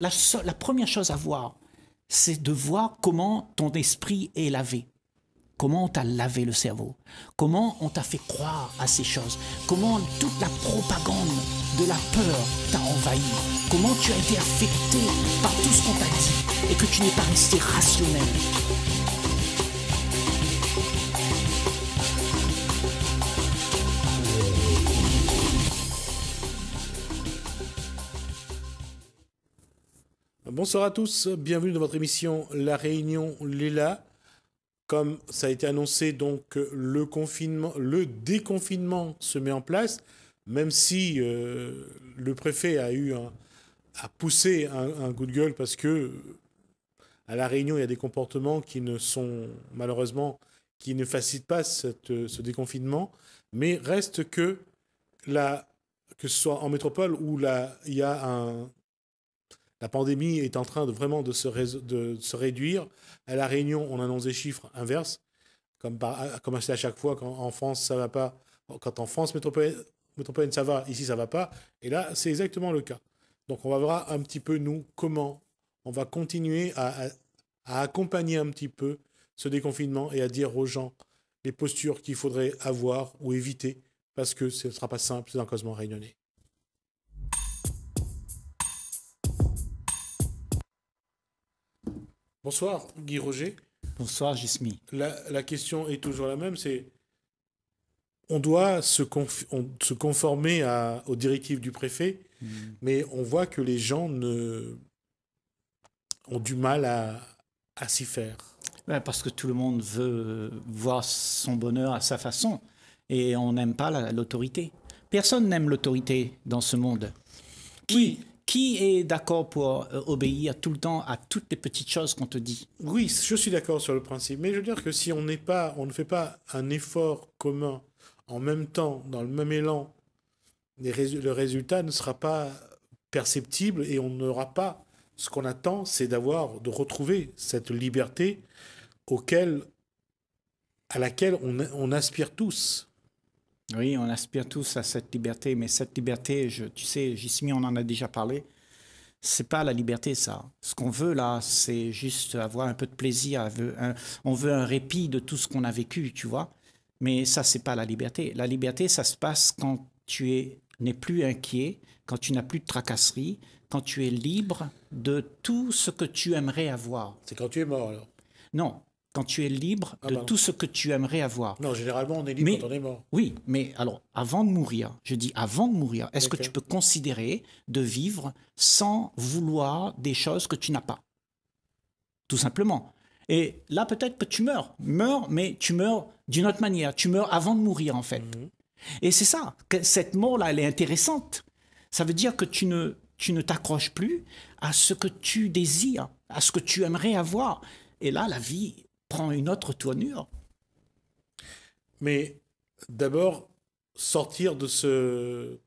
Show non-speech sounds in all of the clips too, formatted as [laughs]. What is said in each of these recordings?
La, première chose à voir, c'est de voir comment ton esprit est lavé. Comment on t'a lavé le cerveau Comment on t'a fait croire à ces choses Comment toute la propagande de la peur t'a envahi Comment tu as été affecté par tout ce qu'on t'a dit et que tu n'es pas resté rationnel Bonsoir à tous, bienvenue dans votre émission La Réunion Léla. Comme ça a été annoncé, donc le confinement, le déconfinement se met en place, même si euh, le préfet a eu à poussé un, coup de gueule parce que à la Réunion il y a des comportements qui ne sont malheureusement qui ne facilitent pas cette, ce déconfinement, mais reste que là, que ce soit en métropole où là, il y a un, la pandémie est en train de vraiment de se, réduire. À la Réunion, on annonce des chiffres inverses, comme, par, à chaque fois quand en France ça va pas, quand en France métropolitaine, ça va, ici ça va pas. Et là, c'est exactement le cas. Donc on va voir un petit peu nous comment on va continuer à, accompagner un petit peu ce déconfinement et à dire aux gens les postures qu'il faudrait avoir ou éviter parce que ce ne sera pas simple, c'est le cosmos réunionnais. Bonsoir Guy Roger. Bonsoir Jismi. La, question est toujours la même, c'est on doit se, conformer aux directives du préfet, hmm. mais on voit que les gens ont du mal à, s'y faire. Ben, parce que tout le monde veut voir son bonheur à sa façon et on n'aime pas l'autorité. Personne n'aime l'autorité dans ce monde. Qui, oui. Qui est d'accord pour euh, obéir tout le temps à toutes les petites choses qu'on te dit Oui, je suis d'accord sur le principe. Mais je veux dire que si on n'est pas, on ne fait pas un effort commun en même temps, dans le même élan, le résultat ne sera pas perceptible et on n'aura pas. Ce qu'on attend, c'est d'avoir, de retrouver cette liberté auquel, à laquelle on aspire tous. Oui, on aspire tous à cette liberté, mais cette liberté, tu sais, Jismi, on en a déjà parlé, c'est pas la liberté, ça. Ce qu'on veut là, c'est juste avoir un peu de plaisir. On veut un répit de tout ce qu'on a vécu, tu vois. Mais ça, c'est pas la liberté. La liberté, ça se passe quand tu n'es plus inquiet, quand tu n'as plus de tracasserie, quand tu es libre de tout ce que tu aimerais avoir. C'est quand tu es mort, alors Non, quand tu es libre ah de bah. tout ce que tu aimerais avoir. Non, généralement, on est libre quand on est mort. Oui, mais alors, avant de mourir, je dis avant de mourir, est-ce que tu peux considérer de vivre sans vouloir des choses que tu n'as pas Tout simplement. Et là, peut-être que tu meurs. Meurs, mais tu meurs d'une autre manière. Tu meurs avant de mourir, en fait. Mhm. Et c'est ça, que cette mort-là, elle est intéressante. Ça veut dire que tu ne, tu ne t'accroches plus à ce que tu désires, à ce que tu aimerais avoir. Et là, la vie, prend une autre tournure. Mais d'abord, sortir de ce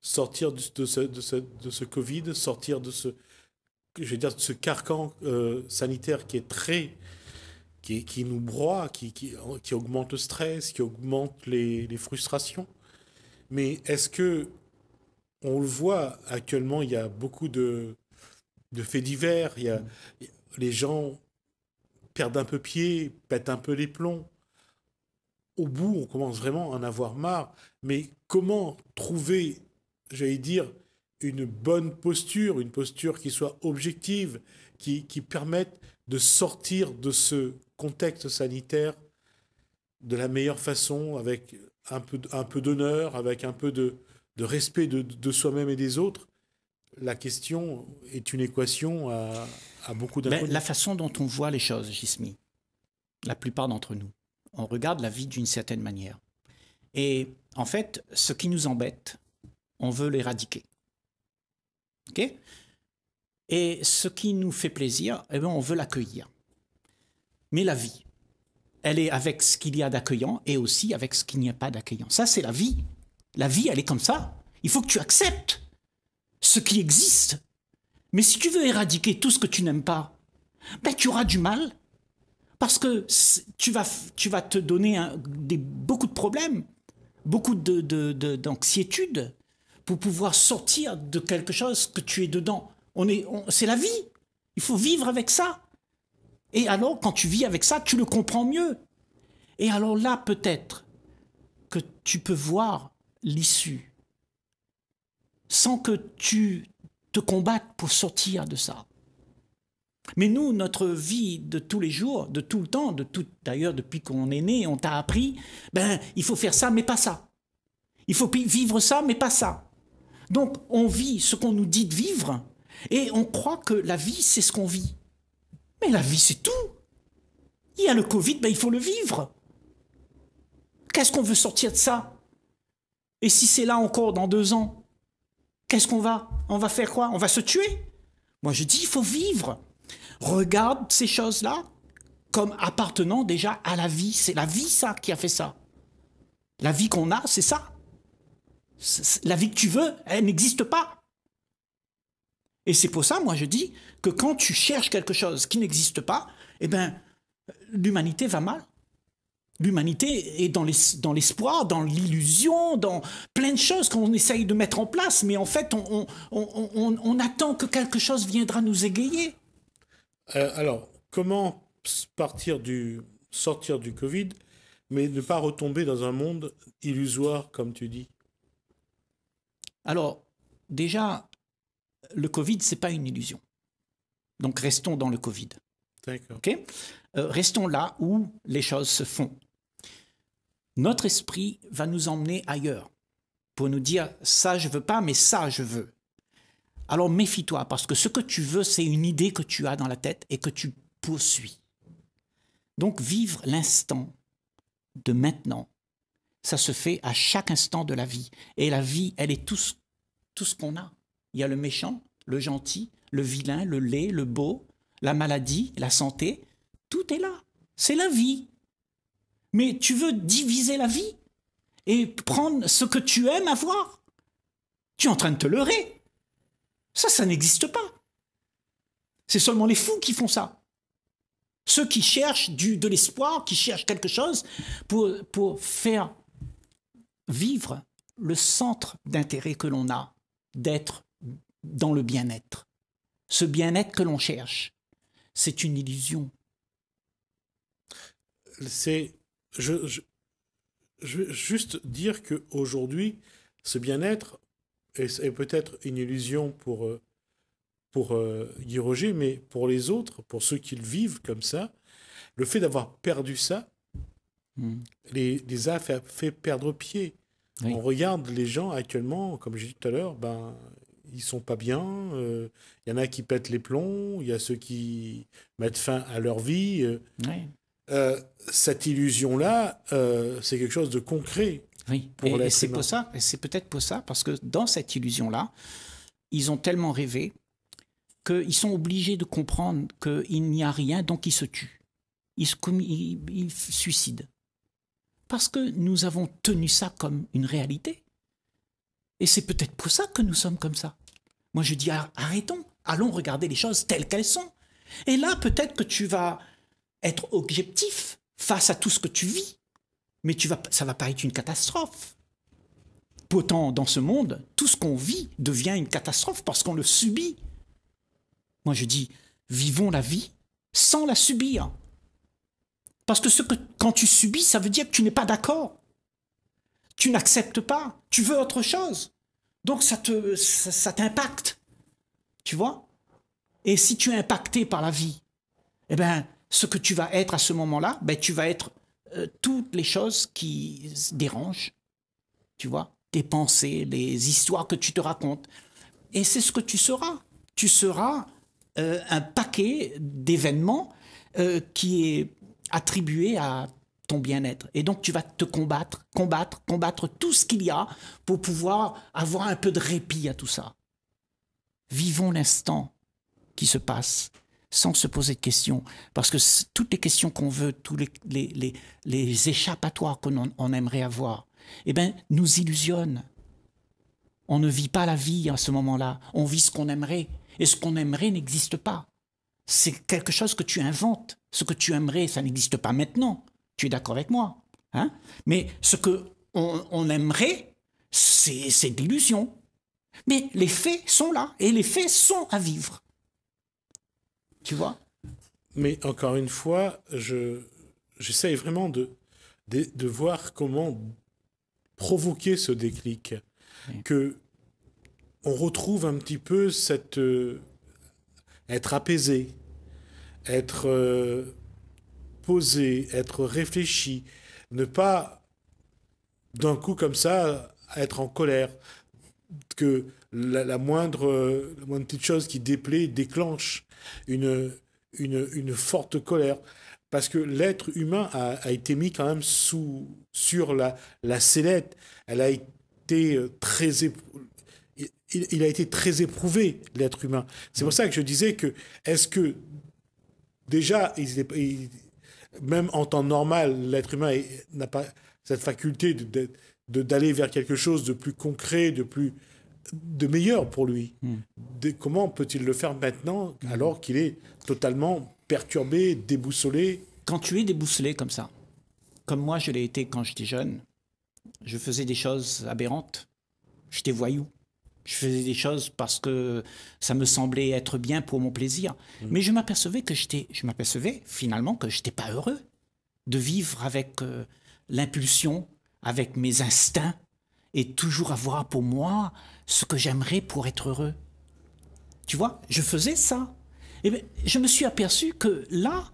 sortir de ce, de Covid, sortir de ce, je veux dire, de ce carcan euh, sanitaire qui est très, qui, nous broie, qui, qui, augmente le stress, qui augmente les, les frustrations. Mais est-ce que, on le voit actuellement, il y a beaucoup de, de faits divers, il y a, les gens perdent un peu pied, pète un peu les plombs. Au bout, on commence vraiment à en avoir marre. Mais comment trouver, j'allais dire, une bonne posture, une posture qui soit objective, qui, permette de sortir de ce contexte sanitaire de la meilleure façon, avec un peu, d'honneur, avec un peu de, respect de soi-même et des autres, la question est une équation à, beaucoup d'inconnus. La façon dont on voit les choses, Jismi, la plupart d'entre nous, on regarde la vie d'une certaine manière. Et en fait, ce qui nous embête, on veut l'éradiquer. Et ce qui nous fait plaisir, eh ben, on veut l'accueillir. Mais la vie, elle est avec ce qu'il y a d'accueillant et aussi avec ce qu'il n'y a pas d'accueillant. Ça, c'est la vie. La vie, elle est comme ça. Il faut que tu acceptes ce qui existe. Mais si tu veux éradiquer tout ce que tu n'aimes pas, ben tu auras du mal parce que tu vas, tu vas te donner beaucoup de problèmes, beaucoup d'anxiétude de, de, pour pouvoir sortir de quelque chose que tu es dedans. On est, c'est la vie. Il faut vivre avec ça. Et alors, quand tu vis avec ça, tu le comprends mieux. Et alors là, peut-être que tu peux voir l'issue sans que tu te combattes pour sortir de ça. Mais nous, notre vie de tous les jours, de tout le temps, de tout d'ailleurs depuis qu'on est né, on t'a appris, ben il faut faire ça, mais pas ça. Il faut vivre ça, mais pas ça. Donc on vit ce qu'on nous dit de vivre et on croit que la vie c'est ce qu'on vit. Mais la vie c'est tout. Il y a le Covid, ben il faut le vivre. Qu'est-ce qu'on veut sortir de ça Et si c'est là encore dans deux ans Qu'est-ce qu'on va On va faire quoi On va se tuer Moi, je dis, il faut vivre. Regarde ces choses-là comme appartenant déjà à la vie. C'est la vie, ça, qui a fait ça. La vie qu'on a, c'est ça. La vie que tu veux, elle n'existe pas. Et c'est pour ça, moi, je dis que quand tu cherches quelque chose qui n'existe pas, eh bien, l'humanité va mal. L'humanité est dans l'espoir, dans l'illusion, dans, plein de choses qu'on essaye de mettre en place, mais en fait, on, attend que quelque chose viendra nous égayer. Euh, alors, comment partir du, sortir du Covid, mais ne pas retomber dans un monde illusoire, comme tu dis Alors, déjà, le Covid, c'est pas une illusion. Donc, restons dans le Covid. D'accord. Euh, restons là où les choses se font notre esprit va nous emmener ailleurs pour nous dire ça je veux pas, mais ça je veux. Alors méfie-toi parce que ce que tu veux, c'est une idée que tu as dans la tête et que tu poursuis. Donc vivre l'instant de maintenant, ça se fait à chaque instant de la vie. Et la vie, elle est tout ce, tout ce qu'on a. Il y a le méchant, le gentil, le vilain, le laid, le beau, la maladie, la santé. Tout est là. C'est la vie. Mais tu veux diviser la vie et prendre ce que tu aimes avoir. Tu es en train de te leurrer. Ça, ça n'existe pas. C'est seulement les fous qui font ça. Ceux qui cherchent du, de l'espoir, qui cherchent quelque chose pour, pour faire vivre le centre d'intérêt que l'on a d'être dans le bien-être. Ce bien-être que l'on cherche, c'est une illusion. C'est je, je, vais juste dire qu'aujourd'hui, ce bien-être est, est peut-être une illusion pour, euh, pour euh, Guy Roger, mais pour les autres, pour ceux qui le vivent comme ça, le fait d'avoir perdu ça hmm. les, a fait, perdre pied. On regarde les gens actuellement, comme j'ai dit tout à l'heure, ben, ils sont pas bien. Euh, il y en a qui pètent les plombs, il y a ceux qui mettent fin à leur vie. Euh, cette illusion-là, euh, c'est quelque chose de concret. Oui, pour et, c'est pour ça, c'est peut-être pour ça, parce que dans cette illusion-là, ils ont tellement rêvé qu'ils sont obligés de comprendre qu'il n'y a rien, donc ils se tuent. Ils se suicident. Parce que nous avons tenu ça comme une réalité. Et c'est peut-être pour ça que nous sommes comme ça. Moi, je dis ah, arrêtons, allons regarder les choses telles qu'elles sont. Et là, peut-être que tu vas être objectif face à tout ce que tu vis, mais tu vas, ça va paraître une catastrophe. Pourtant, dans ce monde, tout ce qu'on vit devient une catastrophe parce qu'on le subit. Moi, je dis, vivons la vie sans la subir. Parce que, ce que quand tu subis, ça veut dire que tu n'es pas d'accord. Tu n'acceptes pas. Tu veux autre chose. Donc, ça te, ça, ça t'impacte. Tu vois Et si tu es impacté par la vie, eh bien, ce que tu vas être à ce moment-là, ben, tu vas être euh, toutes les choses qui dérangent, tu vois, tes pensées, les histoires que tu te racontes. Et c'est ce que tu seras. Tu seras euh, un paquet d'événements euh, qui est attribué à ton bien-être. Et donc tu vas te combattre, combattre, combattre tout ce qu'il y a pour pouvoir avoir un peu de répit à tout ça. Vivons l'instant qui se passe sans se poser de questions. Parce que toutes les questions qu'on veut, tous les, les, les, échappatoires qu'on aimerait avoir, eh ben, nous illusionnent. On ne vit pas la vie à ce moment-là. On vit ce qu'on aimerait. Et ce qu'on aimerait n'existe pas. C'est quelque chose que tu inventes. Ce que tu aimerais, ça n'existe pas maintenant. Tu es d'accord avec moi hein? Mais ce que on, aimerait, c'est de l'illusion. Mais les faits sont là et les faits sont à vivre vois Mais encore une fois, je, vraiment de, de, voir comment provoquer ce déclic. Que on retrouve un petit peu cette. Euh, être apaisé, être euh, posé, être réfléchi, ne pas d'un coup comme ça être en colère, que la, moindre, moindre, petite chose qui déplaît déclenche une, une, une forte colère. Parce que l'être humain a, a, été mis quand même sous, sur la, la sellette. Elle a été euh, très il, a été très éprouvé, l'être humain. C'est pour mm. ça que je disais que, est-ce que, déjà, même en temps normal, l'être humain n'a pas cette faculté d'être d'aller vers quelque chose de plus concret, de plus de meilleur pour lui. Hmm. comment peut-il le faire maintenant hmm. alors qu'il est totalement perturbé, déboussolé Quand tu es déboussolé comme ça, comme moi je l'ai été quand j'étais jeune, je faisais des choses aberrantes. J'étais voyou. Je faisais des choses parce que ça me semblait être bien pour mon plaisir. Hmm. Mais je m'apercevais que j'étais, je m'apercevais finalement que j'étais pas heureux de vivre avec euh, l'impulsion avec mes instincts et toujours avoir pour moi ce que j'aimerais pour être heureux. Tu vois, je faisais ça. Et eh ben, je me suis aperçu que là,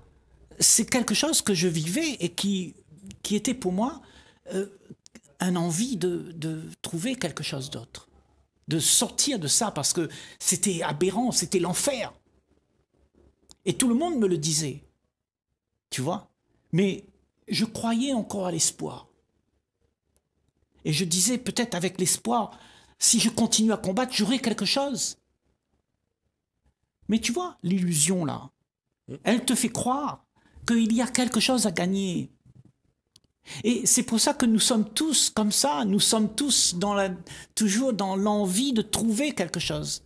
c'est quelque chose que je vivais et qui, qui était pour moi euh, un envie de trouver quelque chose d'autre, de sortir de ça parce que c'était aberrant, c'était l'enfer. Et tout le monde me le disait, tu vois. Mais je croyais encore à l'espoir. Et je disais, peut-être avec l'espoir, si je continue à combattre, j'aurai quelque chose. Mais tu vois, l'illusion là, elle te fait croire qu'il y a quelque chose à gagner. Et c'est pour ça que nous sommes tous comme ça, nous sommes tous toujours dans l'envie de trouver quelque chose.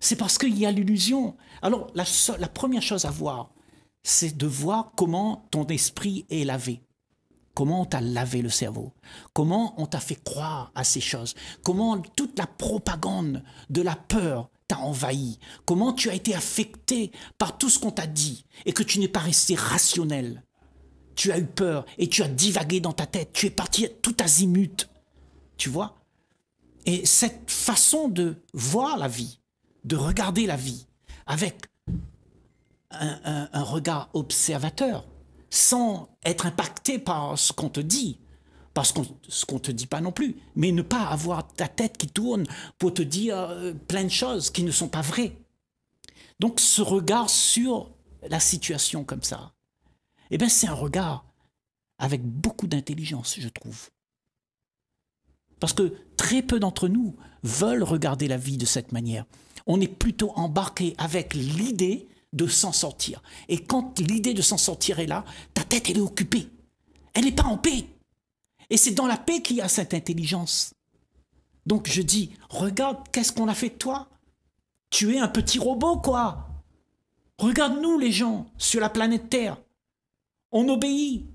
C'est parce qu'il y a l'illusion. Alors la, la première chose à voir, c'est de voir comment ton esprit est lavé. Comment on t'a lavé le cerveau Comment on t'a fait croire à ces choses Comment toute la propagande de la peur t'a envahi Comment tu as été affecté par tout ce qu'on t'a dit et que tu n'es pas resté rationnel Tu as eu peur et tu as divagué dans ta tête. Tu es parti tout azimut. Tu vois Et cette façon de voir la vie, de regarder la vie avec un, un regard observateur, sans être impacté par ce qu'on te dit, parce qu'on ce qu'on te dit pas non plus, mais ne pas avoir ta tête qui tourne pour te dire euh, plein de choses qui ne sont pas vraies. Donc ce regard sur la situation comme ça, eh bien c'est un regard avec beaucoup d'intelligence, je trouve. Parce que très peu d'entre nous veulent regarder la vie de cette manière. On est plutôt embarqué avec l'idée de s'en sortir. Et quand l'idée de s'en sortir est là, ta tête, elle est occupée. Elle n'est pas en paix. Et c'est dans la paix qu'il y a cette intelligence. Donc je dis, regarde, qu'est-ce qu'on a fait de toi Tu es un petit robot, quoi. Regarde-nous, les gens, sur la planète Terre. On obéit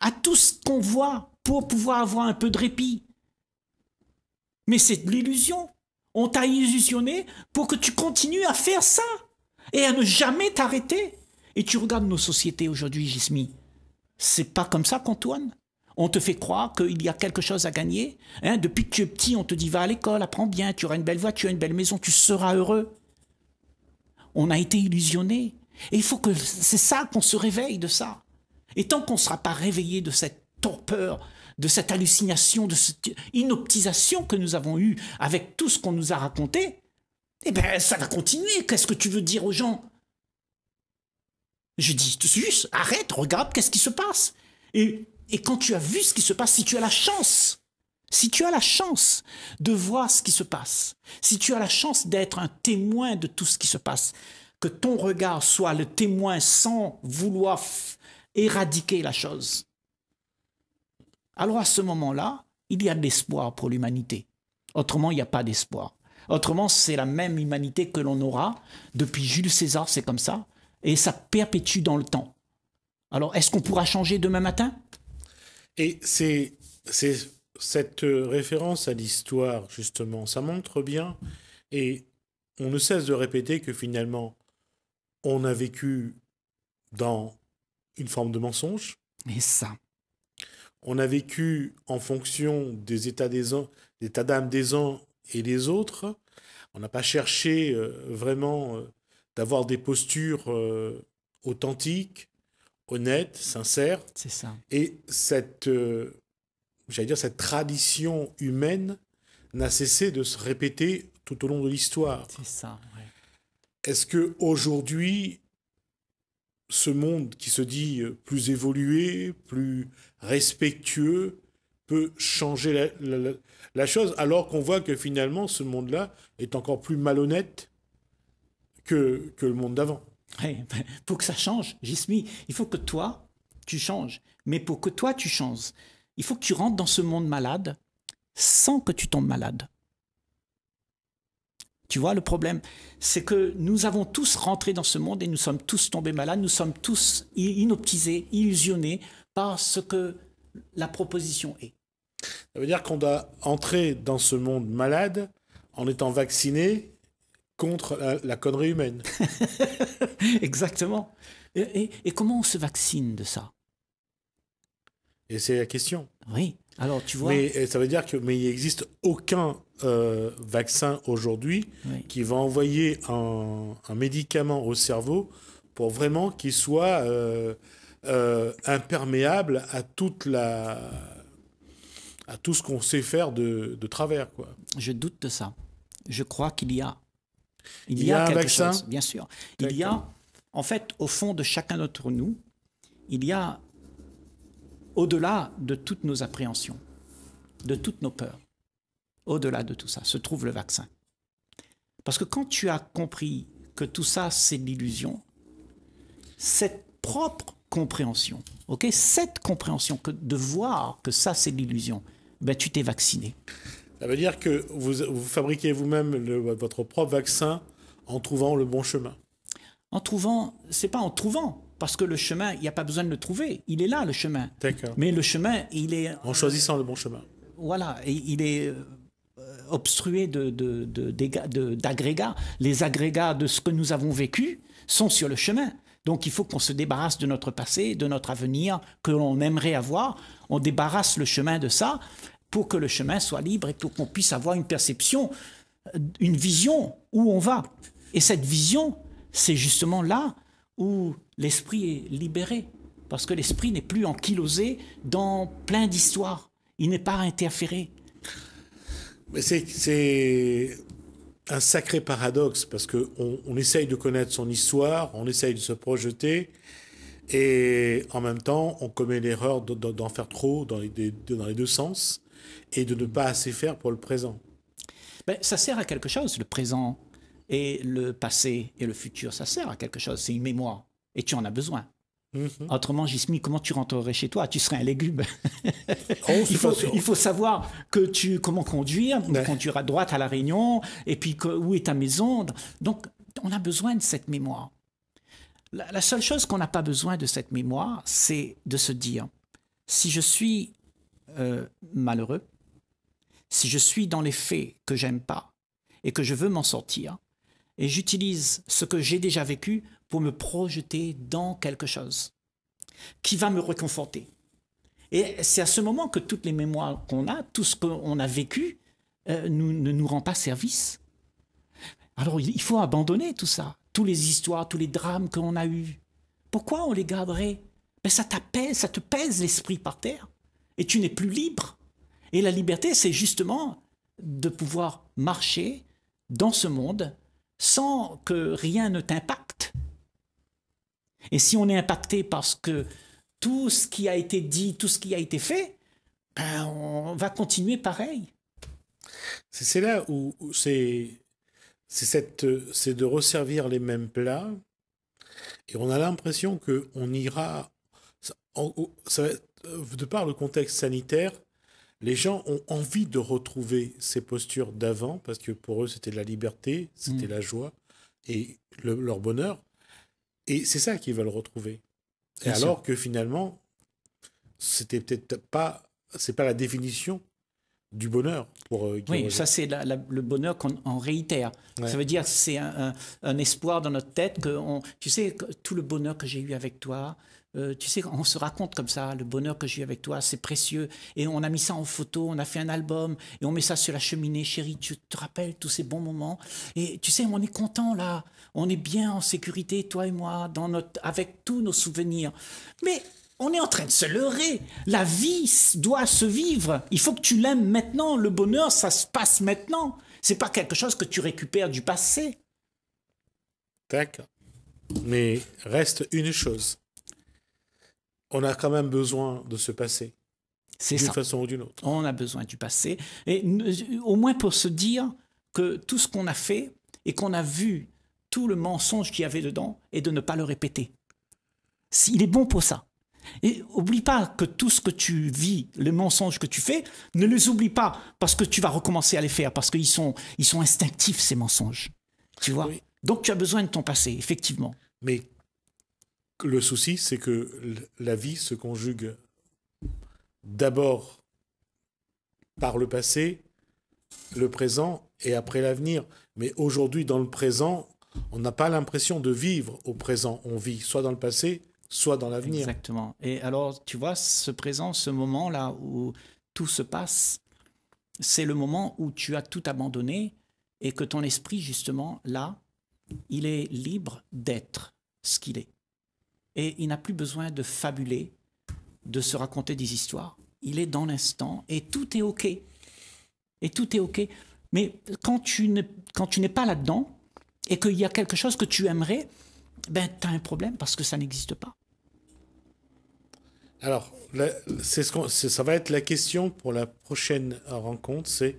à tout ce qu'on voit pour pouvoir avoir un peu de répit. Mais c'est de l'illusion. On t'a illusionné pour que tu continues à faire ça et à ne jamais t'arrêter. Et tu regardes nos sociétés aujourd'hui, Gismi. C'est pas comme ça qu'Antoine. On te fait croire qu'il y a quelque chose à gagner. Hein, depuis que tu es petit, on te dit va à l'école, apprends bien, tu auras une belle voiture, une belle maison, tu seras heureux. On a été illusionnés. Et il faut que c'est ça qu'on se réveille de ça. Et tant qu'on ne sera pas réveillé de cette torpeur, de cette hallucination, de cette inoptisation que nous avons eue avec tout ce qu'on nous a raconté, eh ben, ça va continuer. Qu'est-ce que tu veux dire aux gens Je dis juste, arrête, regarde qu'est-ce qui se passe. Et, et quand tu as vu ce qui se passe, si tu as la chance, si tu as la chance de voir ce qui se passe, si tu as la chance d'être un témoin de tout ce qui se passe, que ton regard soit le témoin sans vouloir éradiquer la chose. Alors à ce moment-là, il y a de l'espoir pour l'humanité. Autrement, il n'y a pas d'espoir. Autrement, c'est la même humanité que l'on aura. Depuis Jules César, c'est comme ça. Et ça perpétue dans le temps. Alors, est-ce qu'on pourra changer demain matin Et c'est cette euh, référence à l'histoire, justement, ça montre bien, et on ne cesse de répéter que finalement, on a vécu dans une forme de mensonge. Et ça. On a vécu en fonction des états d'âme des, des uns et les autres. On n'a pas cherché euh, vraiment euh, d'avoir des postures euh, authentiques, honnêtes, sincères. C'est ça. Et cette, j'allais dire, cette tradition humaine n'a cessé de se répéter tout au long de l'histoire. C'est ça. Est-ce que aujourd'hui, ce monde qui se dit plus évolué, plus respectueux, peut changer la, chose, alors qu'on voit que finalement, ce monde-là est encore plus malhonnête que, que le monde d'avant. [laughs] pour que ça change, Jismi, il faut que toi, tu changes. Mais pour que toi, tu changes, il faut que tu rentres dans ce monde malade sans que tu tombes malade. Tu vois, le problème, c'est que nous avons tous rentré dans ce monde et nous sommes tous tombés malades, nous sommes tous inoptisés, illusionnés par ce que la proposition est. Ça veut dire qu'on doit entrer dans ce monde malade en étant vacciné contre la, connerie humaine. [laughs] Exactement. Et, comment on se vaccine de ça Et c'est la question. Oui. Alors tu vois. Mais ça veut dire que mais il n'existe aucun euh, vaccin aujourd'hui qui va envoyer un, médicament au cerveau pour vraiment qu'il soit euh, euh, imperméable à toute la à tout ce qu'on sait faire de, de, travers quoi. Je doute de ça. Je crois qu'il y a il, y, a, un vaccin. bien sûr. Il y a en fait au fond de chacun d'entre nous, il y a au-delà de toutes nos appréhensions, de toutes nos peurs. Au-delà de tout ça se trouve le vaccin. Parce que quand tu as compris que tout ça c'est l'illusion, cette propre compréhension. ok cette compréhension que de voir que ça c'est l'illusion, ben, tu t'es vacciné. Ça veut dire que vous, fabriquez vous-même votre propre vaccin en trouvant le bon chemin. En trouvant, c'est pas en trouvant, parce que le chemin, il n'y a pas besoin de le trouver. Il est là, le chemin. D'accord. Mais le chemin, il est... En choisissant le bon chemin. Euh, voilà, il est euh, obstrué de, d'agrégats. Les agrégats de ce que nous avons vécu sont sur le chemin. Donc il faut qu'on se débarrasse de notre passé, de notre avenir que l'on aimerait avoir. On débarrasse le chemin de ça pour que le chemin soit libre et pour qu'on puisse avoir une perception, euh, une vision où on va. Et cette vision, c'est justement là où l'esprit est libéré. Parce que l'esprit n'est plus ankylosé dans plein d'histoires. Il n'est pas interféré. Mais C'est un sacré paradoxe parce que on, essaye de connaître son histoire, on essaye de se projeter et en même temps on commet l'erreur d'en faire trop dans les, dans les, deux sens et de ne pas assez faire pour le présent. Ben, ça sert à quelque chose le présent et le passé et le futur, ça sert à quelque chose, c'est une mémoire et tu en as besoin. Mhm. Autrement, Gismi, comment tu rentrerais chez toi Tu serais un légume. Oh, [laughs] il, faut, savoir que tu comment conduire, conduire à droite à la Réunion, et puis où est ta maison. Donc, on a besoin de cette mémoire. La, seule chose qu'on n'a pas besoin de cette mémoire, c'est de se dire si je suis euh, malheureux, si je suis dans les faits que j'aime pas et que je veux m'en sortir, et j'utilise ce que j'ai déjà vécu pour me projeter dans quelque chose qui va me réconforter. Et c'est à ce moment que toutes les mémoires qu'on a, tout ce qu'on a vécu, euh, nous, ne nous rend pas service. Alors il faut abandonner tout ça, toutes les histoires, tous les drames qu'on a eus. Pourquoi on les garderait ben, Ça t'apaise, ça te pèse l'esprit par terre. Et tu n'es plus libre. Et la liberté, c'est justement de pouvoir marcher dans ce monde sans que rien ne t'impacte et si on est impacté parce que tout ce qui a été dit, tout ce qui a été fait, ben on va continuer pareil. C'est là où c'est c'est de resservir les mêmes plats et on a l'impression que on ira euh, de par le contexte sanitaire, les gens ont envie de retrouver ces postures d'avant parce que pour eux c'était la liberté, c'était mm. la joie et leur bonheur. Et c'est ça qu'ils veulent retrouver. Et alors que finalement, c'était peut-être pas, c'est pas la définition du bonheur pour euh, Oui, ça c'est le bonheur qu'on réitère. Ça veut dire c'est un, espoir dans notre tête que tu sais tout le bonheur que j'ai eu avec toi, euh, tu sais, on se raconte comme ça, le bonheur que j'ai eu avec toi, c'est précieux. Et on a mis ça en photo, on a fait un album, et on met ça sur la cheminée, chérie, tu te rappelles tous ces bons moments. Et tu sais, on est content là, on est bien en sécurité, toi et moi, dans notre, avec tous nos souvenirs. Mais on est en train de se leurrer. La vie doit se vivre. Il faut que tu l'aimes maintenant. Le bonheur, ça se passe maintenant. C'est pas quelque chose que tu récupères du passé. D'accord. Mais reste une chose on a quand même besoin de ce passé. C'est D'une façon ou d'une autre. On a besoin du passé. Et au moins pour se dire que tout ce qu'on a fait et qu'on a vu, tout le mensonge qu'il y avait dedans, et de ne pas le répéter. Il est bon pour ça. Et oublie pas que tout ce que tu vis, les mensonges que tu fais, ne les oublie pas parce que tu vas recommencer à les faire, parce qu'ils sont, ils sont instinctifs, ces mensonges. Tu vois Donc tu as besoin de ton passé, effectivement. Mais le souci, c'est que la vie se conjugue d'abord par le passé, le présent et après l'avenir. Mais aujourd'hui, dans le présent, on n'a pas l'impression de vivre au présent. On vit soit dans le passé, soit dans l'avenir. Exactement. Et alors, tu vois, ce présent, ce moment-là où tout se passe, c'est le moment où tu as tout abandonné et que ton esprit, justement, là, il est libre d'être ce qu'il est et il n'a plus besoin de fabuler, de se raconter des histoires. Il est dans l'instant et tout est OK. Et tout est OK. Mais quand tu n'es pas là-dedans et qu'il y a quelque chose que tu aimerais, ben, tu as un problème parce que ça n'existe pas. Alors, c'est ce ça va être la question pour la prochaine rencontre, c'est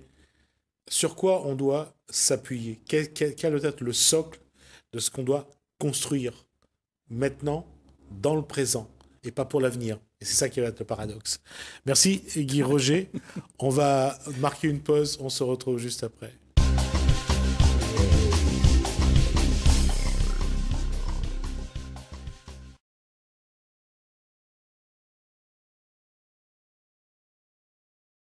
sur quoi on doit s'appuyer quel, quel, quel doit être le socle de ce qu'on doit construire maintenant dans le présent et pas pour l'avenir. Et c'est ça qui va être le paradoxe. Merci Guy Roger. On va marquer une pause, on se retrouve juste après.